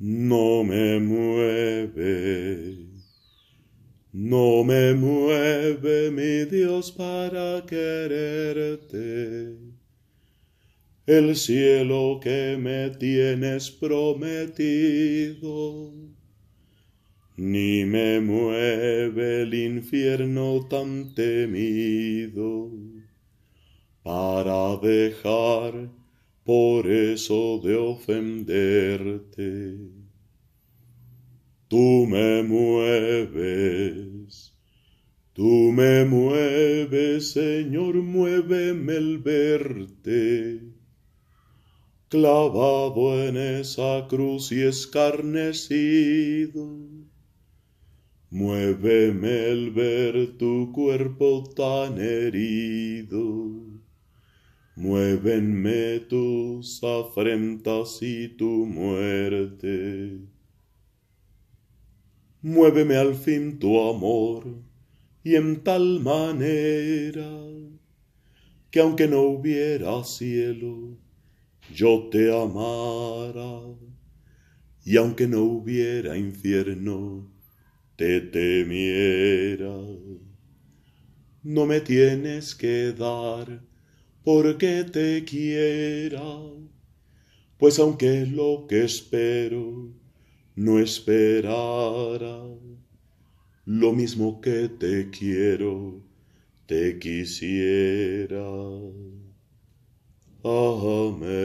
no me mueve. No me mueve mi Dios para quererte. El cielo que me tienes prometido, ni me mueve el infierno tan temido para dejar por eso de ofenderte. Tú me mueves, tú me mueves, Señor, muéveme el verte. Clavado en esa cruz y escarnecido, muéveme el ver tu cuerpo tan herido Muévenme tus afrentas y tu muerte. Muéveme al fin tu amor, y en tal manera que aunque no hubiera cielo, yo te amara, y aunque no hubiera infierno, te temiera. No me tienes que dar porque te quiera, pues aunque lo que espero no esperara, lo mismo que te quiero, te quisiera. Amén.